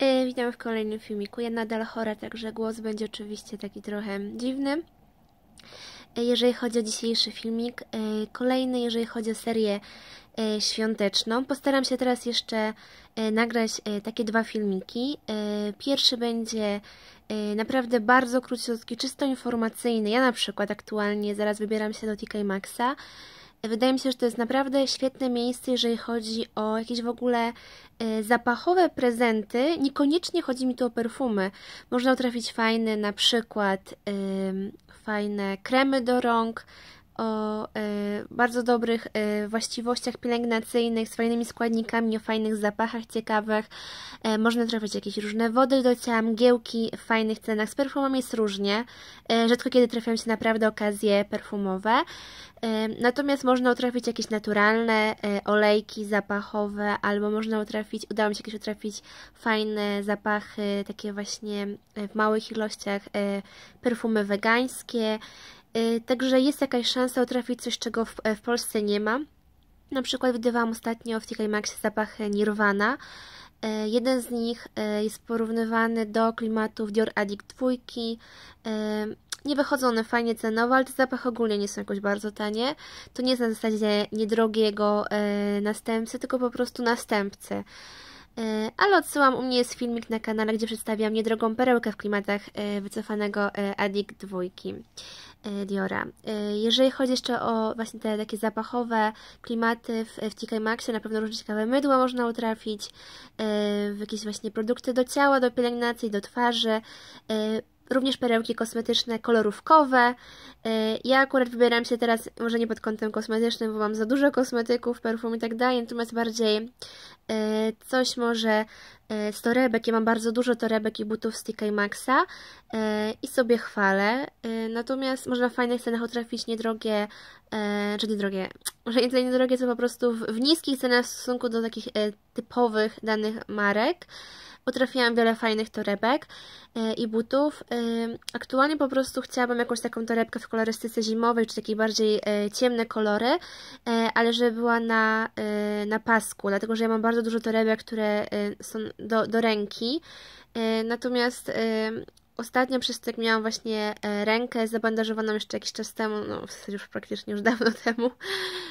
Yy, e, witam w kolejnym filmiku. Ja nadal chora, także głos będzie oczywiście taki trochę dziwny. E, jeżeli chodzi o dzisiejszy filmik, e, kolejny, jeżeli chodzi o serię świąteczną. Postaram się teraz jeszcze nagrać takie dwa filmiki. Pierwszy będzie naprawdę bardzo króciutki, czysto informacyjny. Ja na przykład aktualnie zaraz wybieram się do TK Maxa. Wydaje mi się, że to jest naprawdę świetne miejsce, jeżeli chodzi o jakieś w ogóle y, zapachowe prezenty. Niekoniecznie chodzi mi tu o perfumy. Można trafić fajne, na przykład fajne kremy do rąk, o e, bardzo dobrych e, właściwościach pielęgnacyjnych, z fajnymi składnikami, o fajnych zapachach ciekawych. E, można trafić jakieś różne wody do ciała, mgiełki w fajnych cenach. Z perfumami jest różnie. rzadko kiedy trafiają się naprawdę okazje perfumowe. Natomiast można utrafić jakieś naturalne olejki zapachowe, albo można utrafić, udało mi się jakieś utrafić fajne zapachy, takie właśnie w małych ilościach perfumy wegańskie. Y, także jest jakaś szansa utrafić coś, czego w, e, w Polsce nie ma. Na przykład wydawałam ostatnio w TK Maxie zapach Nirvana. Y, jeden z nich y, jest porównywany do klimatów Dior Addict 2. Nie wychodzą one fajnie cenowo, ale te zapachy ogólnie nie są jakoś bardzo tanie. To nie jest na zasadzie niedrogiego następcy, tylko po prostu następcy. E, ale odsyłam, u mnie jest filmik na kanale, gdzie przedstawiam niedrogą perełkę w klimatach e, wycofanego e, Adik dwójki Diora. Jeżeli chodzi jeszcze o właśnie te takie zapachowe klimaty w, w TK Maxie, na pewno różne ciekawe mydła można utrafić, w jakieś właśnie produkty do ciała, do pielęgnacji, do twarzy, również perełki kosmetyczne kolorówkowe. Y, ja akurat wybieram się teraz, może nie pod kątem kosmetycznym, bo mam za dużo kosmetyków, perfum i tak dalej, natomiast bardziej y, coś może z e, torebek. Ja mam bardzo dużo torebek i butów z TK Maxa e, i sobie chwalę. E, natomiast można w fajnych cenach otrafić niedrogie, czy niedrogie, może nie niedrogie, co po prostu w, w niskich cenach w stosunku do takich typowych danych marek. Potrafiłam wiele fajnych torebek i butów. Aktualnie po prostu chciałabym jakąś taką torebkę w kolorystyce zimowej, czy takie bardziej ciemne kolory, ale żeby była na, na pasku, dlatego że ja mam bardzo dużo torebek, które są do, do ręki. E, natomiast e, ostatnio przez to, jak miałam właśnie e, rękę zabandażowaną jeszcze jakiś czas temu, no w zasadzie już praktycznie już dawno temu,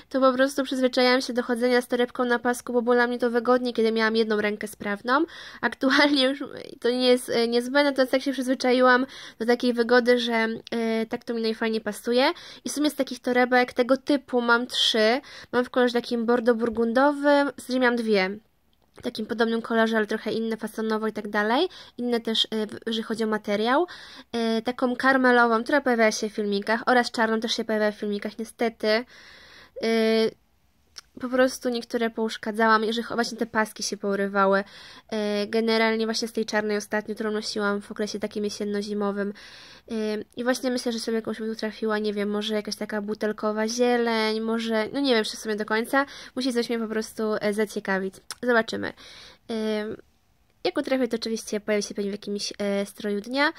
to po prostu przyzwyczaiłam się do chodzenia z torebką na pasku, bo bola mnie to wygodnie, kiedy miałam jedną rękę sprawną. Aktualnie już to nie jest niezbędne, to tak się przyzwyczaiłam do takiej wygody, że yy, tak to mi najfajniej pasuje. I w sumie z takich torebek tego typu mam trzy. Mam w kolorze takim bordo-burgundowym, z którym miałam dwie w takim podobnym kolorze, ale trochę inne fasonowo i tak dalej. Inne też, e, jeżeli chodzi o materiał. E, taką karmelową, która pojawia się w filmikach oraz czarną też się pojawia w filmikach, niestety. E, po prostu niektóre pouszkadzałam, jeżeli właśnie te paski się poorywały e, Generalnie właśnie z tej czarnej ostatnio, którą nosiłam w okresie takim jesienno-zimowym. E, I właśnie myślę, że sobie jakąś bym trafiła, nie wiem, może jakaś taka butelkowa zieleń, może, no nie wiem, czy sobie do końca. Musi coś mnie po prostu e, zaciekawić. Zobaczymy. Jak utrafię, to oczywiście pojawi się pewnie w jakimś stroju dnia.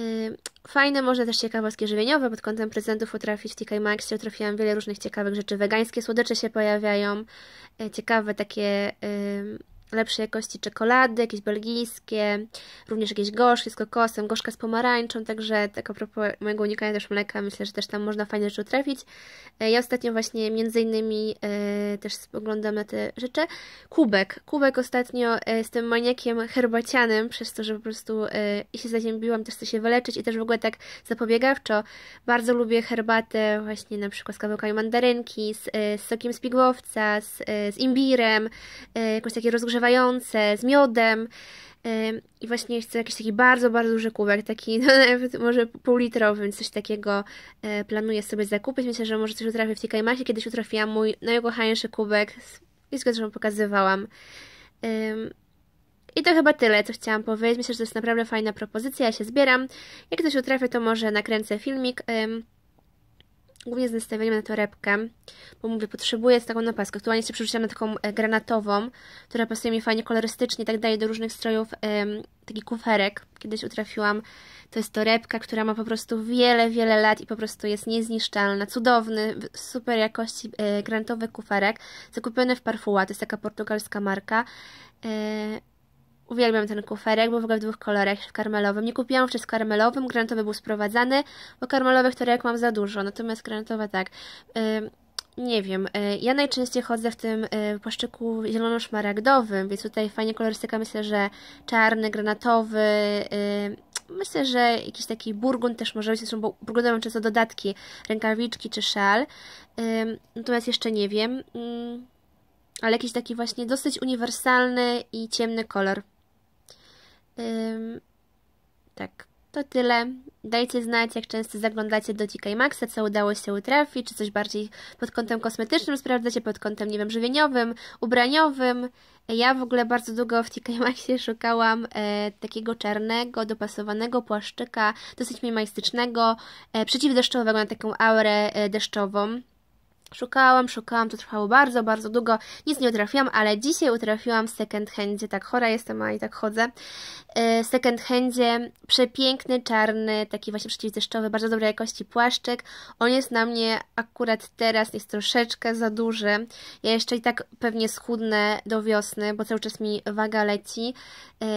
Y, fajne może też ciekawostki żywieniowe pod kątem prezentów utrafić w TK Maxie. Trafiłam wiele różnych ciekawych rzeczy. Wegańskie słodycze się pojawiają, y, ciekawe takie y, lepszej jakości czekolady, jakieś belgijskie, również jakieś gorzkie z kokosem, gorzka z pomarańczą, także tak a propos mojego unikania też mleka, myślę, że też tam można fajne rzeczy trafić. E, ja ostatnio właśnie między innymi e, też spoglądam na te rzeczy. Kubek. Kubek ostatnio z e, tym maniakiem herbacianym, przez to, że po prostu się zaziębiłam, też chcę się wyleczyć i też w ogóle tak zapobiegawczo. Bardzo lubię herbatę właśnie na przykład z kawałkami mandarynki, z, z sokiem z pigłowca, z, z imbirem, jakąś takie rozgrzewanie z miodem. I właśnie jest jakiś taki bardzo, bardzo duży kubek, taki no, nawet może półlitrowy, więc coś takiego e, planuję sobie zakupić. Myślę, że może coś utrafię w Tikajmasie. Kiedyś utrafiłam mój najukochańszy kubek, jest go zresztą pokazywałam. I to chyba tyle, co chciałam powiedzieć. Myślę, że to jest naprawdę fajna propozycja, ja się zbieram. Jak ktoś utrafię, to może nakręcę filmik głównie z nastawieniem na torebkę, bo mówię, potrzebuję taką napaskę. Aktualnie się przerzuciłam na taką e, granatową, która pasuje mi fajnie kolorystycznie, tak daje do różnych strojów um, taki kuferek. Kiedyś utrafiłam. To jest torebka, która ma po prostu wiele, wiele lat i po prostu jest niezniszczalna. Cudowny, super jakości e, granatowy kuferek, zakupiony w Parfua, to jest taka portugalska marka. E, Uwielbiam ten kuferek, był w ogóle w dwóch kolorach, w karmelowym. Nie kupiłam wcześniej karmelowym, granatowy był sprowadzany, bo karmelowych torek mam za dużo, natomiast granatowa tak. nie wiem, y, ja najczęściej chodzę w tym yy, płaszczyku zielono-szmaragdowym, więc tutaj fajnie kolorystyka, myślę, że czarny, granatowy, y, myślę, że jakiś taki burgund też może być, zresztą bo burgundy mam często dodatki, rękawiczki czy szal, natomiast jeszcze nie wiem, mm, ale jakiś taki właśnie dosyć uniwersalny i ciemny kolor. Ym, tak, to tyle. Dajcie znać, jak często zaglądacie do TK Maxa, co udało się utrafić, czy coś bardziej pod kątem kosmetycznym sprawdzacie, pod kątem, nie wiem, żywieniowym, ubraniowym. Ja w ogóle bardzo długo w TK Maxie szukałam e, takiego czarnego, dopasowanego płaszczyka, dosyć minimalistycznego, e, przeciwdeszczowego, na taką aurę e, deszczową. Szukałam, szukałam, to trwało bardzo, bardzo długo, nic nie utrafiłam, ale dzisiaj utrafiłam w second handzie, tak chora jestem, a i tak chodzę. Y, w second handzie przepiękny, czarny, taki właśnie przeciwdeszczowy, bardzo dobrej jakości płaszczek On jest na mnie akurat teraz, jest troszeczkę za duży. Ja jeszcze i tak pewnie schudnę do wiosny, bo cały czas mi waga leci,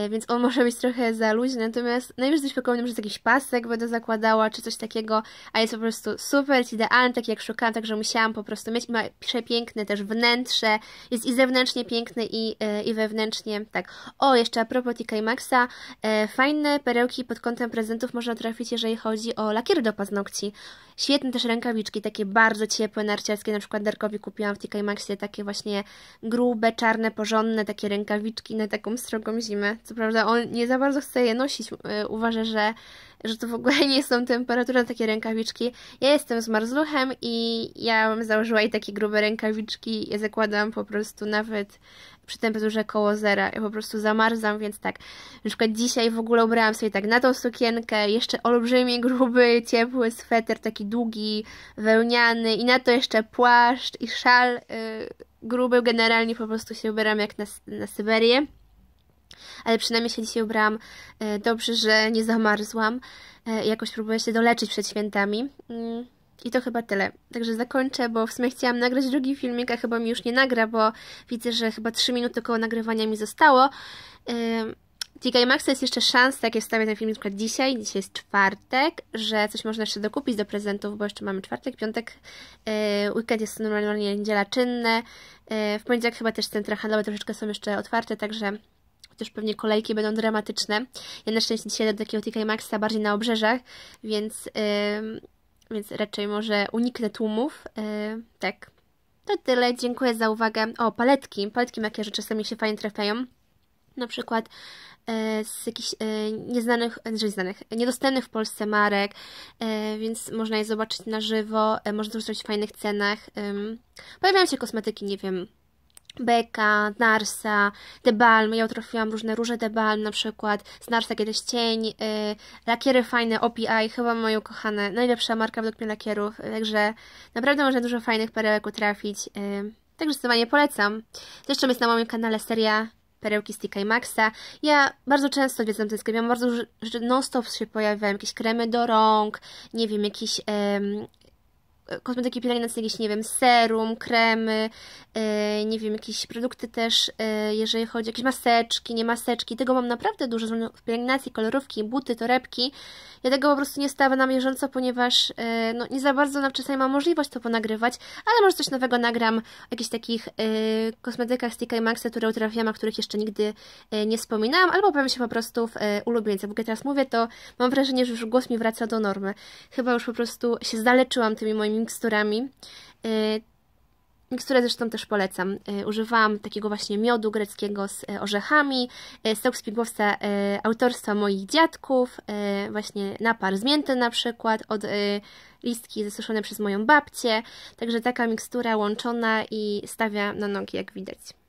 y, więc on może być trochę za luźny, natomiast najwyżej spokojnie może jakiś pasek będę zakładała, czy coś takiego, a jest po prostu super, idealny, tak jak szukałam, także musiałam po prostu mieć ma przepiękne też wnętrze, jest i zewnętrznie piękny i, e, i wewnętrznie, tak. O, jeszcze a propos TK Maxa, e, fajne perełki pod kątem prezentów można trafić, jeżeli chodzi o lakier do paznokci. Świetne też rękawiczki, takie bardzo ciepłe, narciarskie, na przykład Darkowi kupiłam w TK Maxie takie właśnie grube, czarne, porządne takie rękawiczki na taką strogą zimę. Co prawda on nie za bardzo chce je nosić, e, uważa, że że to w ogóle nie są na takie rękawiczki. Ja jestem z marzluchem i ja mam założyła i takie grube rękawiczki. Ja zakładam po prostu nawet przy temperaturze koło zera. Ja po prostu zamarzam, więc tak. Na przykład dzisiaj w ogóle ubrałam sobie tak na tą sukienkę jeszcze olbrzymi, gruby, ciepły sweter, taki długi, wełniany i na to jeszcze płaszcz i szal yy, gruby. Generalnie po prostu się ubieram jak na, na Syberię. Ale przynajmniej się dzisiaj ubrałam y, dobrze, że nie zamarzłam. Y, jakoś próbuję się doleczyć przed świętami. Mm. I to chyba tyle. Także zakończę, bo w sumie chciałam nagrać drugi filmik, a chyba mi już nie nagra, bo widzę, że chyba 3 minuty koło nagrywania mi zostało. TK Maxa jest jeszcze szansa, jak ja wstawię ten filmik, na dzisiaj, dzisiaj jest czwartek, że coś można jeszcze dokupić do prezentów, bo jeszcze mamy czwartek, piątek, yy, weekend jest normalnie niedziela czynne, yy, w poniedziałek chyba też centra handlowe troszeczkę są jeszcze otwarte, także też pewnie kolejki będą dramatyczne. Ja na szczęście dzisiaj do takiego TK Maxa bardziej na obrzeżach, więc... Yy, więc raczej może uniknę tłumów. Yy, tak. To tyle, dziękuję za uwagę. O, paletki, paletki makijażu czasami się fajnie trafiają. Na przykład yy, z jakichś yy, nieznanych, znaczy nieznanych, niedostępnych w Polsce marek, więc można je zobaczyć na żywo, można dostać w fajnych cenach. Pojawiają się kosmetyki, nie wiem, Beka, Narsa, Debalm. Ja utrafiłam różne róże Debalm, na przykład z Narsa kiedyś cień, yy, lakiery fajne, OPI, chyba moje ukochane, najlepsza marka według mnie lakierów, y, także naprawdę można dużo fajnych perełek utrafić, yy, także zdecydowanie polecam. Zresztą jest na moim kanale seria perełki z TK Maxa. Ja bardzo często odwiedzam ten sklep, ja bardzo non-stop się pojawiają jakieś kremy do rąk, nie wiem, jakieś kosmetyki pielęgnacyjne, jakieś, nie wiem, serum, kremy, y, nie wiem, jakieś produkty też, y, jeżeli chodzi o jakieś maseczki, nie maseczki, tego mam naprawdę dużo w pielęgnacji, kolorówki, buty, torebki, ja tego po prostu nie stawę na bieżąco, ponieważ y, no, nie za bardzo na czasami mam możliwość to ponagrywać, ale może coś nowego nagram o jakichś takich kosmetykach z TK maxa które utrafiłam, a których jeszcze nigdy nie wspominałam, albo powiem się po prostu w ulubieńcach, bo kiedy teraz mówię, to mam wrażenie, że już głos mi wraca do normy, chyba już po prostu się zaleczyłam tymi moimi takimi miksturami. Y, miksturę zresztą też polecam. Y, używałam takiego właśnie miodu greckiego z y, orzechami, sok z pigłowca autorstwa moich dziadków, właśnie napar z mięty na przykład, od listki zasuszone przez moją babcię. Także taka mikstura łączona i stawia na nogi, jak widać.